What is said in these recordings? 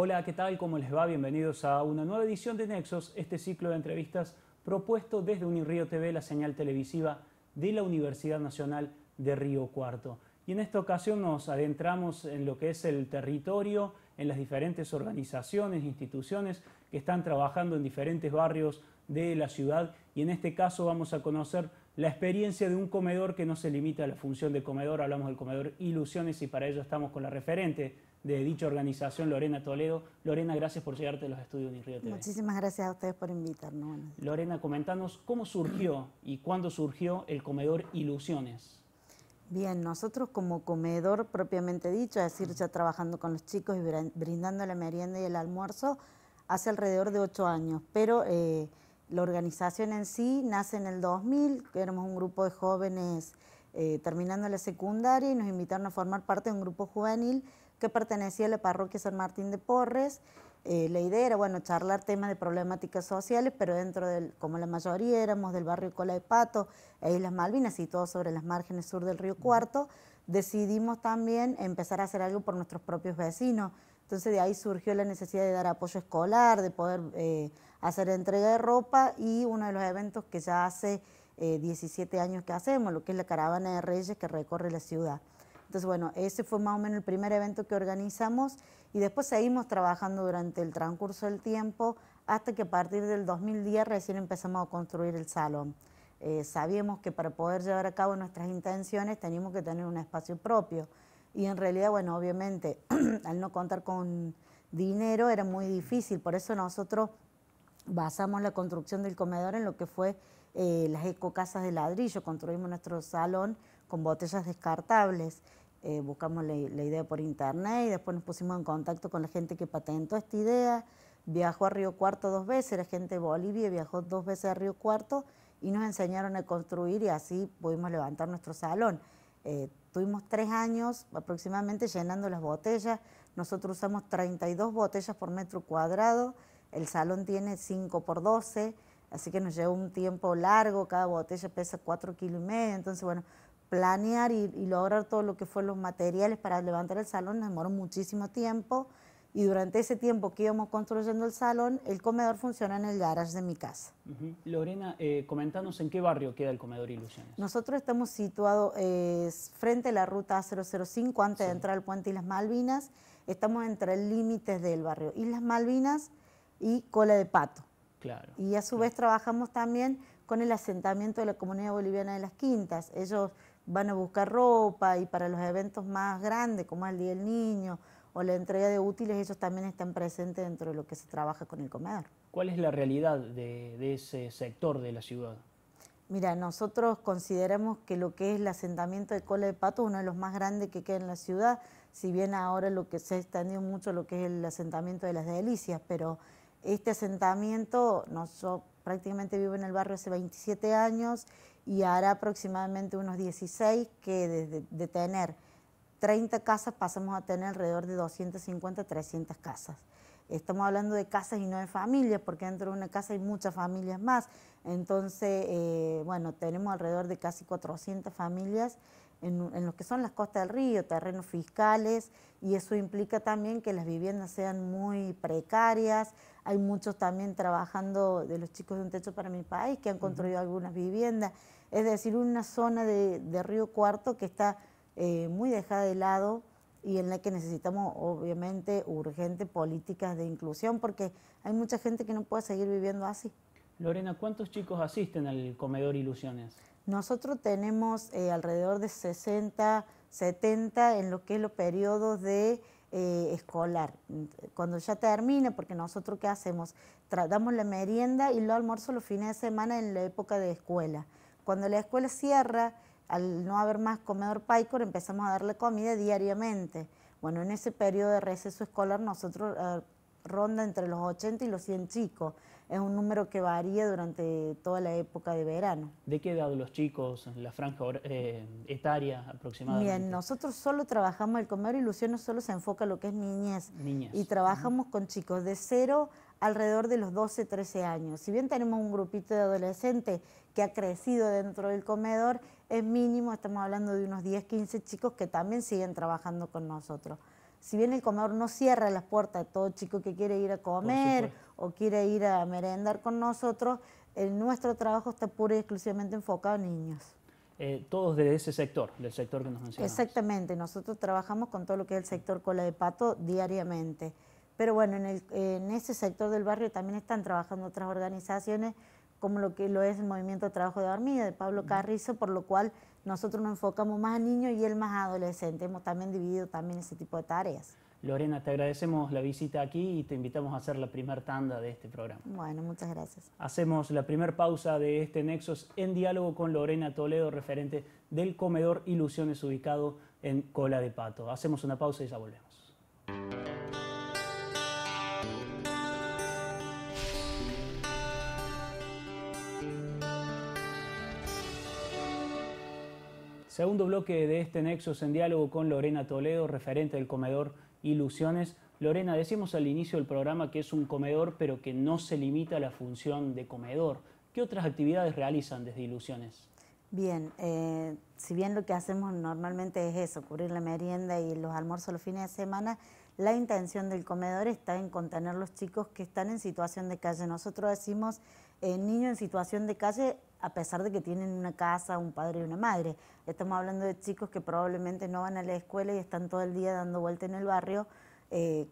Hola, ¿qué tal? ¿Cómo les va? Bienvenidos a una nueva edición de Nexos, este ciclo de entrevistas propuesto desde Unirío TV, la señal televisiva de la Universidad Nacional de Río Cuarto. Y en esta ocasión nos adentramos en lo que es el territorio, en las diferentes organizaciones, instituciones que están trabajando en diferentes barrios de la ciudad y en este caso vamos a conocer la experiencia de un comedor que no se limita a la función de comedor, hablamos del comedor Ilusiones y para ello estamos con la referente de dicha organización, Lorena Toledo. Lorena, gracias por llegarte a los estudios de Río Muchísimas gracias a ustedes por invitarnos. Lorena, comentanos cómo surgió y cuándo surgió el comedor Ilusiones. Bien, nosotros como comedor propiamente dicho, es decir, ya trabajando con los chicos y brindando la merienda y el almuerzo, hace alrededor de ocho años, pero... Eh, la organización en sí nace en el 2000, éramos un grupo de jóvenes eh, terminando la secundaria y nos invitaron a formar parte de un grupo juvenil que pertenecía a la parroquia San Martín de Porres. Eh, la idea era, bueno, charlar temas de problemáticas sociales, pero dentro del, como la mayoría éramos del barrio Cola de Pato e Islas Malvinas y todo sobre las márgenes sur del río Cuarto, decidimos también empezar a hacer algo por nuestros propios vecinos. Entonces de ahí surgió la necesidad de dar apoyo escolar, de poder eh, hacer entrega de ropa y uno de los eventos que ya hace 17 eh, años que hacemos, lo que es la caravana de Reyes que recorre la ciudad. Entonces, bueno, ese fue más o menos el primer evento que organizamos y después seguimos trabajando durante el transcurso del tiempo hasta que a partir del 2010 recién empezamos a construir el salón. Eh, sabíamos que para poder llevar a cabo nuestras intenciones teníamos que tener un espacio propio. Y en realidad, bueno, obviamente, al no contar con dinero era muy difícil, por eso nosotros basamos la construcción del comedor en lo que fue eh, las ecocasas de ladrillo, construimos nuestro salón con botellas descartables, eh, buscamos la, idea por internet y después nos pusimos en contacto con la gente que patentó esta idea, viajó a Río Cuarto dos veces, la gente de Bolivia viajó dos veces a Río Cuarto y nos enseñaron a construir y así pudimos levantar nuestro salón. Eh, Tuvimos tres años aproximadamente llenando las botellas. Nosotros usamos 32 botellas por metro cuadrado. El salón tiene 5 por 12, así que nos llevó un tiempo largo. Cada botella pesa 4 kilos y Entonces, bueno, planear y, y lograr todo lo que fueron los materiales para levantar el salón nos demoró muchísimo tiempo y durante ese tiempo que íbamos construyendo el salón, el comedor funciona en el garage de mi casa. Lorena, eh, comentanos en qué barrio queda el comedor Ilusiones. Nosotros estamos situados frente a la ruta 005, antes de entrar al puente Islas Malvinas. Estamos entre el límites del barrio Islas Malvinas y Cola de Pato. Claro. Y a su vez trabajamos también con el asentamiento de la comunidad boliviana de las Quintas. Ellos van a buscar ropa y para los eventos más grandes, como el Día del Niño, o la entrega de útiles, ellos también están presentes dentro de lo que se trabaja con el comedor. ¿Cuál es la realidad de, ese sector de la ciudad? Mira, nosotros consideramos que lo que es el asentamiento de cola de pato es uno de los más grandes que queda en la ciudad, si bien ahora lo que se ha extendido mucho lo que es el asentamiento de las delicias, pero este asentamiento, yo prácticamente vivo en el barrio hace 27 años y hará aproximadamente unos 16 que desde de tener 30 casas pasamos a tener alrededor de 250, 300 casas. Estamos hablando de casas y no de familias, porque dentro de una casa hay muchas familias más. Entonces, eh, bueno, tenemos alrededor de casi 400 familias en, lo que son las costas del río, terrenos fiscales, y eso implica también que las viviendas sean muy precarias. Hay muchos también trabajando de los chicos de Un Techo para mi país que han construido algunas viviendas. Es decir, una zona de Río Cuarto que está eh, muy dejada de lado y en la que necesitamos obviamente urgente políticas de inclusión porque hay mucha gente que no puede seguir viviendo así. Lorena, ¿cuántos chicos asisten al comedor Ilusiones? Nosotros tenemos eh, alrededor de 60, 70 en lo que es los periodos de eh, escolar. Cuando ya termine, porque nosotros qué hacemos? Damos la merienda y lo almuerzo los fines de semana en la época de escuela. Cuando la escuela cierra, al no haber más comedor Paycor empezamos a darle comida diariamente. Bueno, en ese periodo de receso escolar nosotros eh, ronda entre los 80 y los 100 chicos. Es un número que varía durante toda la época de verano. ¿De qué edad los chicos, la franja eh, etaria aproximadamente? Bien, nosotros solo trabajamos, el Comedor no solo se enfoca en lo que es niñez. Y trabajamos con chicos de cero alrededor de los 12, 13 años. Si bien tenemos un grupito de adolescentes que ha crecido dentro del comedor, es mínimo, estamos hablando de unos 10, 15 chicos que también siguen trabajando con nosotros. Si bien el comedor no cierra las puertas a todo chico que quiere ir a comer o quiere ir a merendar con nosotros, nuestro trabajo está pura y exclusivamente enfocado a niños. Eh, todos de ese sector, del sector que nos mencionamos. Exactamente, nosotros trabajamos con todo lo que es el sector cola de pato diariamente. Pero bueno, en, en ese sector del barrio también están trabajando otras organizaciones como lo que lo es el movimiento de trabajo de dormida de Pablo Carrizo, por lo cual nosotros nos enfocamos más a niños y él más a adolescentes. Hemos también dividido también ese tipo de tareas. Lorena, te agradecemos la visita aquí y te invitamos a hacer la primer tanda de este programa. Bueno, muchas gracias. Hacemos la primera pausa de este Nexos en diálogo con Lorena Toledo, referente del comedor Ilusiones ubicado en Cola de Pato. Hacemos una pausa y ya volvemos. Segundo bloque de este Nexos en diálogo con Lorena Toledo, referente del comedor Ilusiones. Lorena, decimos al inicio del programa que es un comedor, pero que no se limita a la función de comedor. ¿Qué otras actividades realizan desde Ilusiones? Bien, eh, si bien lo que hacemos normalmente es eso, cubrir la merienda y los almuerzos los fines de semana, la intención del comedor está en contener los chicos que están en situación de calle. Nosotros decimos eh, niños en situación de calle a pesar de que tienen una casa, un padre y una madre. Estamos hablando de chicos que probablemente no van a la escuela y están todo el día dando vuelta en el barrio, eh,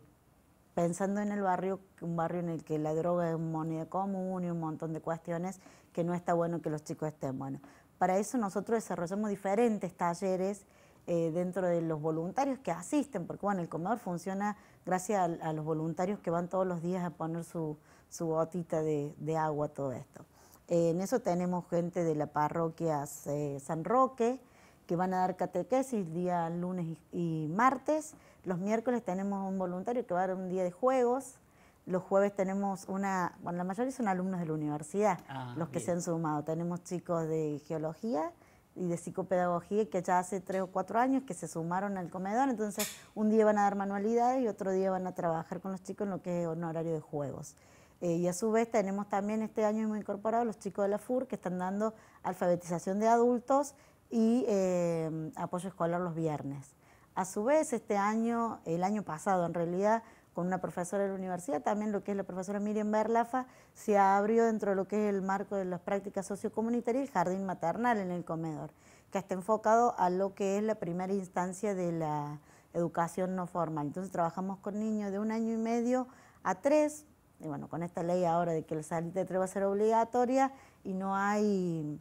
pensando en el barrio, un barrio en el que la droga es moneda común y un montón de cuestiones que no está bueno que los chicos estén. Bueno, para eso nosotros desarrollamos diferentes talleres eh, dentro de los voluntarios que asisten, porque bueno, el comedor funciona gracias a los voluntarios que van todos los días a poner su, su gotita de, agua todo esto. en eso tenemos gente de la parroquia San Roque, que van a dar catequesis día lunes y, martes. Los miércoles tenemos un voluntario que va a dar un día de juegos. Los jueves tenemos una, bueno, la mayoría son alumnos de la universidad, ah, los que se han sumado. Tenemos chicos de geología y de psicopedagogía que ya hace tres o cuatro años que se sumaron al comedor. Entonces, un día van a dar manualidades y otro día van a trabajar con los chicos en lo que es un horario de juegos. Eh, y a su vez tenemos también este año hemos incorporado los chicos de la FUR que están dando alfabetización de adultos y eh, apoyo escolar los viernes. A su vez, este año, el año pasado en realidad, con una profesora de la universidad, también lo que es la profesora Miriam Berlafa, se abrió dentro de lo que es el marco de las prácticas sociocomunitarias el jardín maternal en el comedor, que está enfocado a lo que es la primera instancia de la educación no formal. Entonces trabajamos con niños de un año y medio a tres, y bueno, con esta ley ahora de que el salitre de va a ser obligatoria y no hay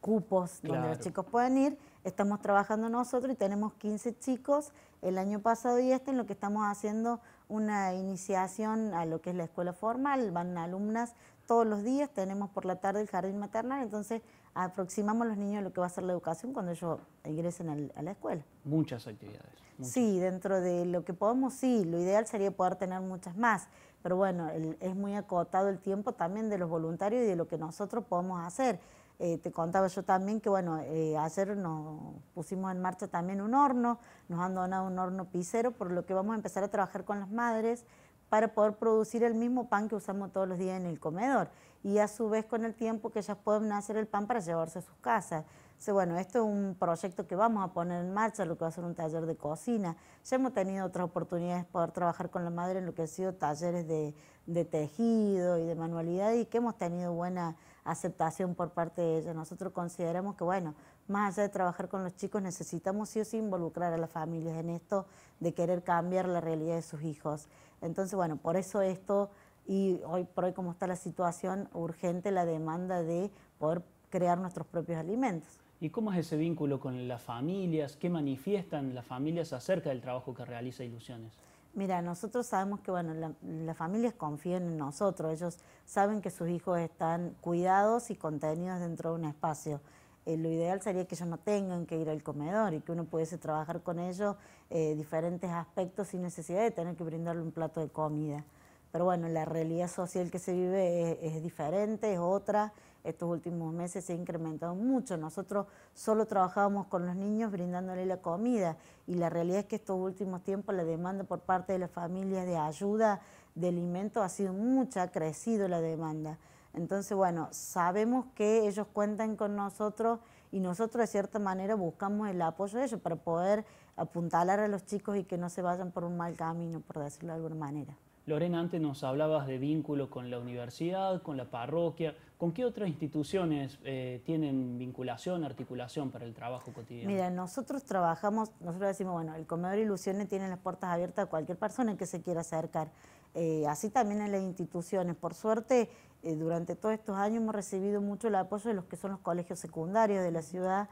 cupos donde los chicos pueden ir, estamos trabajando nosotros y tenemos 15 chicos el año pasado y este en lo que estamos haciendo una iniciación a lo que es la escuela formal, van alumnas todos los días, tenemos por la tarde el jardín maternal, entonces aproximamos a los niños a lo que va a ser la educación cuando ellos ingresen a la escuela. Muchas actividades. Sí, dentro de lo que podemos, sí, lo ideal sería poder tener muchas más pero bueno, es muy acotado el tiempo también de los voluntarios y de lo que nosotros podemos hacer. Eh, te contaba yo también que, bueno, eh, ayer nos pusimos en marcha también un horno, nos han donado un horno pisero, por lo que vamos a empezar a trabajar con las madres para poder producir el mismo pan que usamos todos los días en el comedor. Y a su vez, con el tiempo que ellas pueden hacer el pan para llevarse a sus casas. Entonces, bueno, esto es un proyecto que vamos a poner en marcha, lo que va a ser un taller de cocina. Ya hemos tenido otras oportunidades de poder trabajar con la madre en lo que han sido talleres de, tejido y de manualidad y que hemos tenido buena aceptación por parte de ella. Nosotros consideramos que, bueno, más allá de trabajar con los chicos, necesitamos sí o sí involucrar a las familias en esto de querer cambiar la realidad de sus hijos. Entonces, bueno, por eso esto y hoy por hoy como está la situación, urgente la demanda de poder crear nuestros propios alimentos. ¿Y cómo es ese vínculo con las familias? ¿Qué manifiestan las familias acerca del trabajo que realiza Ilusiones? Mira, nosotros sabemos que bueno, las familias confían en nosotros, ellos saben que sus hijos están cuidados y contenidos dentro de un espacio. Eh, lo ideal sería que ellos no tengan que ir al comedor y que uno pudiese trabajar con ellos eh, diferentes aspectos sin necesidad de tener que brindarle un plato de comida. Pero bueno, la realidad social que se vive es diferente, es otra, estos últimos meses se ha incrementado mucho. Nosotros solo trabajábamos con los niños brindándoles la comida y la realidad es que estos últimos tiempos la demanda por parte de las familias de ayuda de alimento ha sido mucha, ha crecido la demanda. Entonces, bueno, sabemos que ellos cuentan con nosotros y nosotros de cierta manera buscamos el apoyo de ellos para poder apuntalar a los chicos y que no se vayan por un mal camino, por decirlo de alguna manera. Lorena, antes nos hablabas de vínculo con la universidad, con la parroquia. ¿Con qué otras instituciones eh, tienen vinculación, articulación para el trabajo cotidiano? Mira, nosotros trabajamos, nosotros decimos, bueno, el comedor Ilusiones tiene las puertas abiertas a cualquier persona que se quiera acercar. Eh, así también en las instituciones. Por suerte, eh, durante todos estos años hemos recibido mucho el apoyo de los que son los colegios secundarios de la ciudad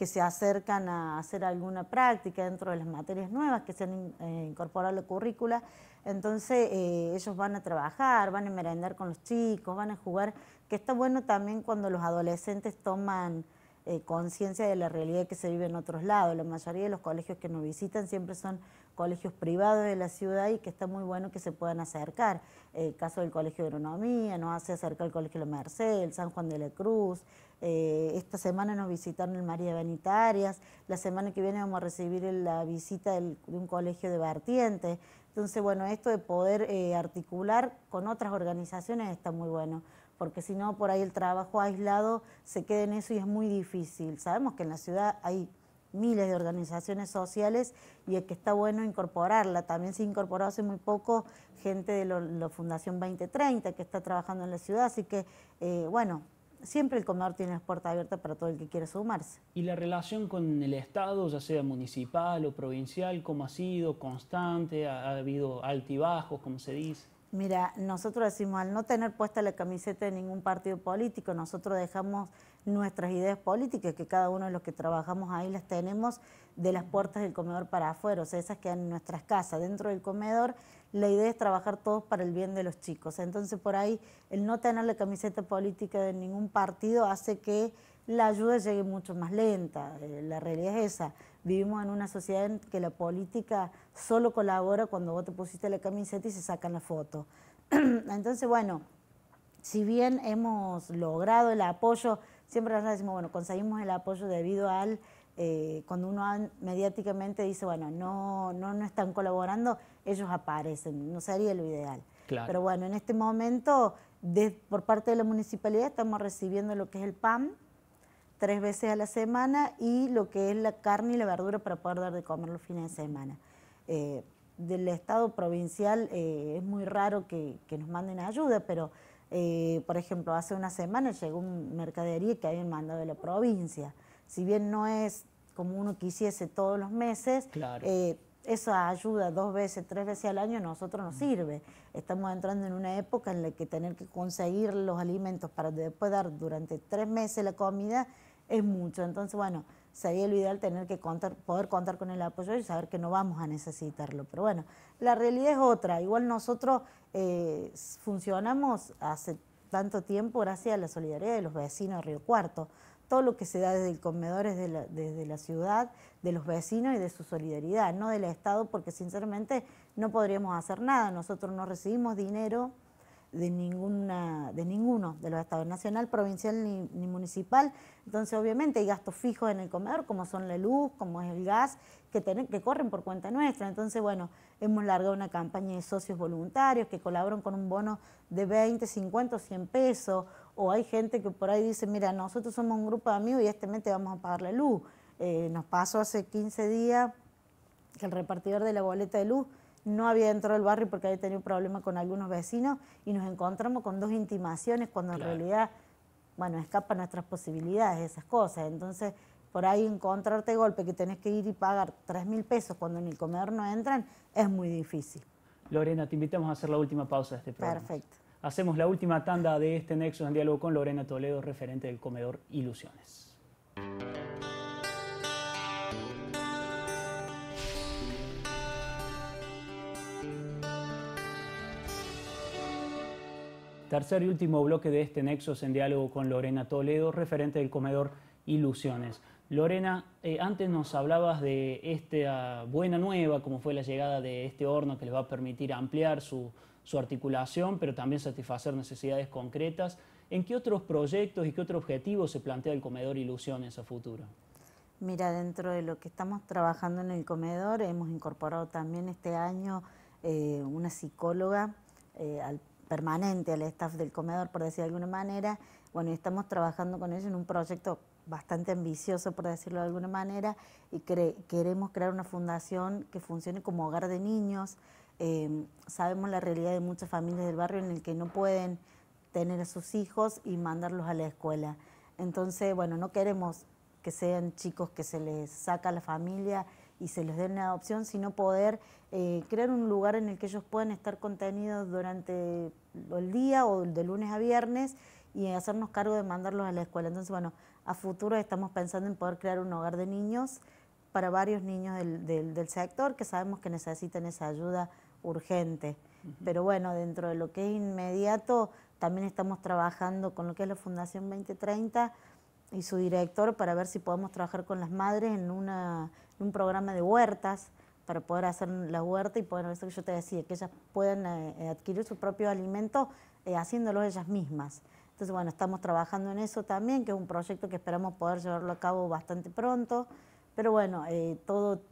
que se acercan a hacer alguna práctica dentro de las materias nuevas que se han eh, incorporado a la currícula. Entonces eh, ellos van a trabajar, van a merendar con los chicos, van a jugar, que está bueno también cuando los adolescentes toman eh, conciencia de la realidad que se vive en otros lados. La mayoría de los colegios que nos visitan siempre son colegios privados de la ciudad y que está muy bueno que se puedan acercar. El caso del Colegio de Agronomía, nos hace acercar el Colegio de la el San Juan de la Cruz. Eh, esta semana nos visitaron el María Benitarias. Arias. La semana que viene vamos a recibir la visita de un colegio de vertientes. Entonces, bueno, esto de poder eh, articular con otras organizaciones está muy bueno porque si no, por ahí el trabajo aislado se queda en eso y es muy difícil. Sabemos que en la ciudad hay miles de organizaciones sociales y es que está bueno incorporarla. También se incorporó hace muy poco gente de la Fundación 2030 que está trabajando en la ciudad, así que eh, bueno, siempre el comedor tiene las puertas abiertas para todo el que quiere sumarse. ¿Y la relación con el Estado, ya sea municipal o provincial, cómo ha sido constante? ha habido altibajos, como se dice? Mira, nosotros decimos, al no tener puesta la camiseta de ningún partido político, nosotros dejamos nuestras ideas políticas, que cada uno de los que trabajamos ahí las tenemos de las puertas del comedor para afuera, o sea, esas quedan en nuestras casas. Dentro del comedor, la idea es trabajar todos para el bien de los chicos. Entonces, por ahí, el no tener la camiseta política de ningún partido hace que la ayuda llegue mucho más lenta. Eh, la realidad es esa. Vivimos en una sociedad en que la política solo colabora cuando vos te pusiste la camiseta y se sacan la foto. Entonces, bueno, si bien hemos logrado el apoyo, siempre decimos, bueno, conseguimos el apoyo debido al, eh, cuando uno mediáticamente dice, bueno, no, no, no están colaborando, ellos aparecen, no sería lo ideal. Pero bueno, en este momento, por parte de la municipalidad, estamos recibiendo lo que es el PAM, tres veces a la semana y lo que es la carne y la verdura para poder dar de comer los fines de semana. Eh, del estado provincial eh, es muy raro que, nos manden ayuda, pero eh, por ejemplo hace una semana llegó un mercadería que habían mandado de la provincia. Si bien no es como uno quisiese todos los meses, esa ayuda dos veces, tres veces al año a nosotros nos mm. sirve. Estamos entrando en una época en la que tener que conseguir los alimentos para después dar durante tres meses la comida es mucho. Entonces, bueno, sería lo ideal tener que poder contar con el apoyo y saber que no vamos a necesitarlo. Pero bueno, la realidad es otra. Igual nosotros eh, funcionamos hace tanto tiempo gracias a la solidaridad de los vecinos de Río Cuarto. Todo lo que se da desde el comedor es de desde la ciudad, de los vecinos y de su solidaridad, no del Estado, porque sinceramente no podríamos hacer nada. Nosotros no recibimos dinero de, ninguna, de ninguno de los estados, nacional, provincial ni, municipal. Entonces, obviamente, hay gastos fijos en el comedor, como son la luz, como es el gas, que, que corren por cuenta nuestra. Entonces, bueno, hemos largado una campaña de socios voluntarios que colaboran con un bono de 20, 50 o 100 pesos. O hay gente que por ahí dice, mira, nosotros somos un grupo de amigos y este mes vamos a pagar la luz. Eh, nos pasó hace 15 días que el repartidor de la boleta de luz no había entrado del barrio porque había tenido problema con algunos vecinos y nos encontramos con dos intimaciones cuando en realidad, bueno, escapan nuestras posibilidades esas cosas. Entonces, por ahí encontrarte golpe que tenés que ir y pagar tres mil pesos cuando en el comedor no entran, es muy difícil. Lorena, te invitamos a hacer la última pausa de este programa. Perfecto. Hacemos la última tanda de este Nexo en diálogo con Lorena Toledo, referente del comedor Ilusiones. tercer y último bloque de este Nexos en diálogo con Lorena Toledo, referente del comedor Ilusiones. Lorena, eh, antes nos hablabas de esta buena nueva, como fue la llegada de este horno que les va a permitir ampliar su, articulación, pero también satisfacer necesidades concretas. ¿En qué otros proyectos y qué otro objetivo se plantea el comedor Ilusiones a futuro? Mira, dentro de lo que estamos trabajando en el comedor, hemos incorporado también este año eh, una psicóloga eh, al permanente al staff del comedor, por decir de alguna manera. Bueno, y estamos trabajando con ellos en un proyecto bastante ambicioso, por decirlo de alguna manera, y queremos crear una fundación que funcione como hogar de niños. Em, sabemos la realidad de muchas familias del barrio en el que no pueden tener a sus hijos y mandarlos a la escuela. Entonces, bueno, no queremos que sean chicos que se les saca a la familia y se les dé una opción, sino poder eh, crear un lugar en el que ellos puedan estar contenidos durante el día o de lunes a viernes y hacernos cargo de mandarlos a la escuela. Entonces, bueno, a futuro estamos pensando en poder crear un hogar de niños para varios niños del, sector que sabemos que necesitan esa ayuda urgente. Pero bueno, dentro de lo que es inmediato, también estamos trabajando con lo que es la Fundación 2030 y su director para ver si podemos trabajar con las madres en, una, un programa de huertas para poder hacer la huerta y poder eso que yo te decía, que ellas puedan eh, adquirir su propio alimento eh, haciéndolo ellas mismas. Entonces, bueno, estamos trabajando en eso también, que es un proyecto que esperamos poder llevarlo a cabo bastante pronto, pero bueno, eh, todo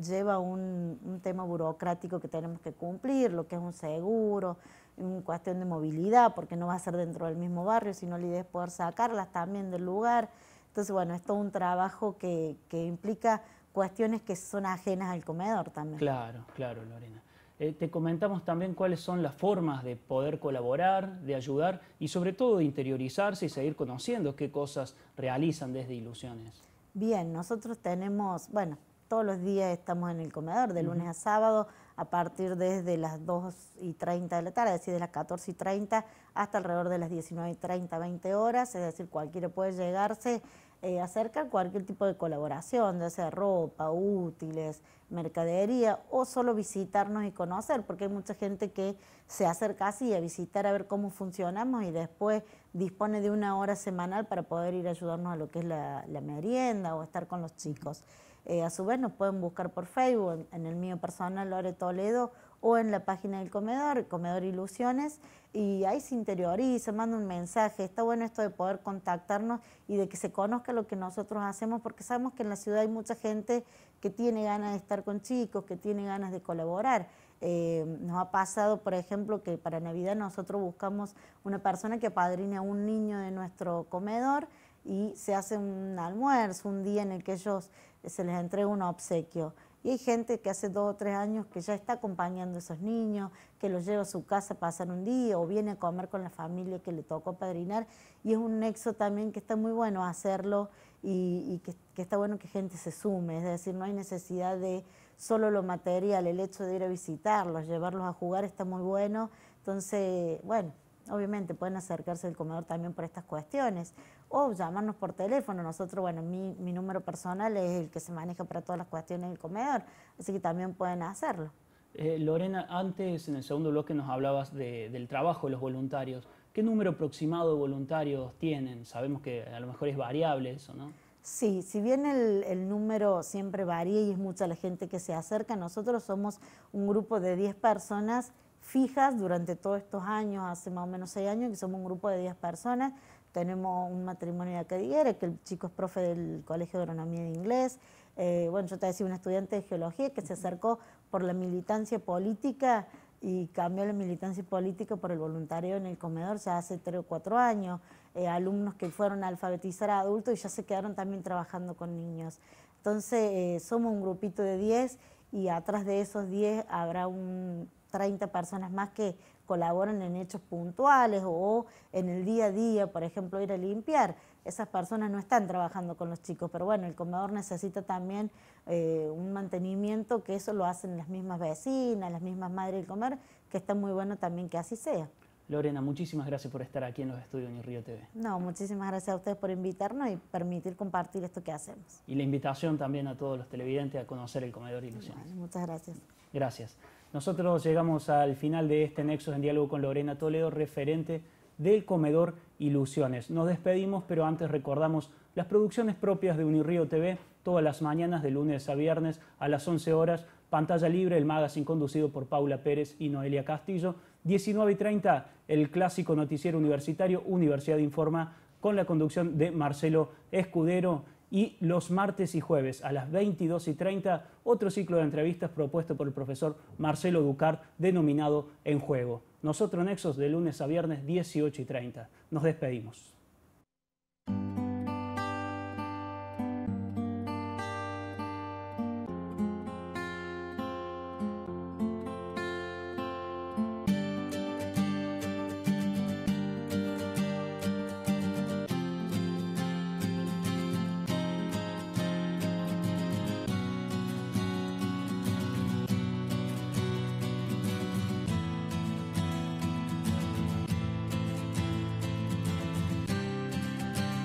lleva un, un tema burocrático que tenemos que cumplir, lo que es un seguro, en cuestión de movilidad, porque no va a ser dentro del mismo barrio, sino la idea es poder sacarlas también del lugar. Entonces, bueno, es todo un trabajo que, implica cuestiones que son ajenas al comedor también. Claro, claro, Lorena. Eh, te comentamos también cuáles son las formas de poder colaborar, de ayudar y sobre todo de interiorizarse y seguir conociendo qué cosas realizan desde Ilusiones. Bien, nosotros tenemos, bueno, todos los días estamos en el comedor, de lunes a sábado, a partir desde las 2 y 30 de la tarde, es decir, de las 14 y 30 hasta alrededor de las 19 y 30, 20 horas, es decir, cualquiera puede llegarse, eh, acercar cualquier tipo de colaboración, ya sea ropa, útiles, mercadería, o solo visitarnos y conocer, porque hay mucha gente que se acerca así a visitar a ver cómo funcionamos y después dispone de una hora semanal para poder ir a ayudarnos a lo que es la, la merienda o estar con los chicos. Eh, a su vez nos pueden buscar por Facebook, en, el mío personal Lore Toledo o en la página del comedor, Comedor Ilusiones, y ahí se interioriza, manda un mensaje. Está bueno esto de poder contactarnos y de que se conozca lo que nosotros hacemos, porque sabemos que en la ciudad hay mucha gente que tiene ganas de estar con chicos, que tiene ganas de colaborar. Eh, nos ha pasado, por ejemplo, que para Navidad nosotros buscamos una persona que apadrine a un niño de nuestro comedor y se hace un almuerzo, un día en el que ellos eh, se les entrega un obsequio. Y hay gente que hace dos o tres años que ya está acompañando a esos niños, que los lleva a su casa a pasar un día o viene a comer con la familia que le tocó padrinar. Y es un nexo también que está muy bueno hacerlo y, que, que, está bueno que gente se sume. Es decir, no hay necesidad de solo lo material, el hecho de ir a visitarlos, llevarlos a jugar está muy bueno. Entonces, bueno, obviamente pueden acercarse al comedor también por estas cuestiones o llamarnos por teléfono. Nosotros, bueno, mi, mi número personal es el que se maneja para todas las cuestiones del comedor, así que también pueden hacerlo. Eh, Lorena, antes en el segundo bloque nos hablabas del trabajo de los voluntarios. ¿Qué número aproximado de voluntarios tienen? Sabemos que a lo mejor es variable eso, ¿no? Sí, si bien el, el, número siempre varía y es mucha la gente que se acerca, nosotros somos un grupo de 10 personas fijas durante todos estos años, hace más o menos 6 años que somos un grupo de 10 personas tenemos un matrimonio de acadiguera, que el chico es profe del Colegio de Agronomía de Inglés. Eh, bueno, yo te decía, un estudiante de geología que se acercó por la militancia política y cambió la militancia política por el voluntario en el comedor ya hace tres o cuatro años. Eh, alumnos que fueron a alfabetizar a adultos y ya se quedaron también trabajando con niños. Entonces, eh, somos un grupito de 10 y atrás de esos 10 habrá un 30 personas más que colaboran en hechos puntuales o en el día a día, por ejemplo, ir a limpiar. Esas personas no están trabajando con los chicos, pero bueno, el comedor necesita también eh, un mantenimiento que eso lo hacen las mismas vecinas, las mismas madres del comer, que está muy bueno también que así sea. Lorena, muchísimas gracias por estar aquí en los estudios de Río TV. No, muchísimas gracias a ustedes por invitarnos y permitir compartir esto que hacemos. Y la invitación también a todos los televidentes a conocer el Comedor los muchas gracias. Gracias. Nosotros llegamos al final de este nexo en Diálogo con Lorena Toledo, referente del comedor Ilusiones. Nos despedimos, pero antes recordamos las producciones propias de Unirío TV, todas las mañanas, de lunes a viernes, a las 11 horas, pantalla libre, el magazine conducido por Paula Pérez y Noelia Castillo. 19 y 30, el clásico noticiero universitario Universidad Informa, con la conducción de Marcelo Escudero y los martes y jueves a las 22 y 30 otro ciclo de entrevistas propuesto por el profesor Marcelo Ducar denominado En Juego. Nosotros Nexos de lunes a viernes 18 y 30. Nos despedimos.